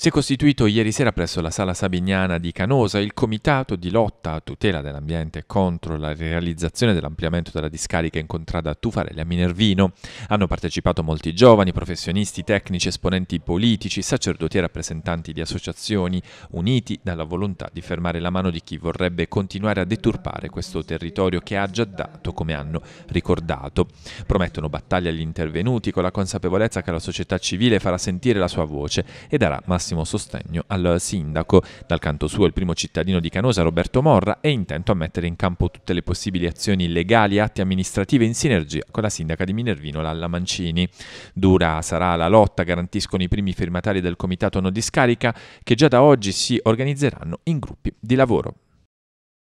Si è costituito ieri sera presso la Sala Sabignana di Canosa il Comitato di lotta a tutela dell'ambiente contro la realizzazione dell'ampliamento della discarica incontrata a Tufarelli a Minervino. Hanno partecipato molti giovani, professionisti, tecnici, esponenti politici, sacerdoti e rappresentanti di associazioni, uniti dalla volontà di fermare la mano di chi vorrebbe continuare a deturpare questo territorio che ha già dato, come hanno ricordato. Promettono battaglia agli intervenuti con la consapevolezza che la società civile farà sentire la sua voce e darà massimo massimo sostegno al sindaco. Dal canto suo il primo cittadino di Canosa, Roberto Morra, è intento a mettere in campo tutte le possibili azioni legali e atti amministrative in sinergia con la sindaca di Minervino, Lalla Mancini. Dura sarà la lotta, garantiscono i primi firmatari del comitato non discarica, che già da oggi si organizzeranno in gruppi di lavoro.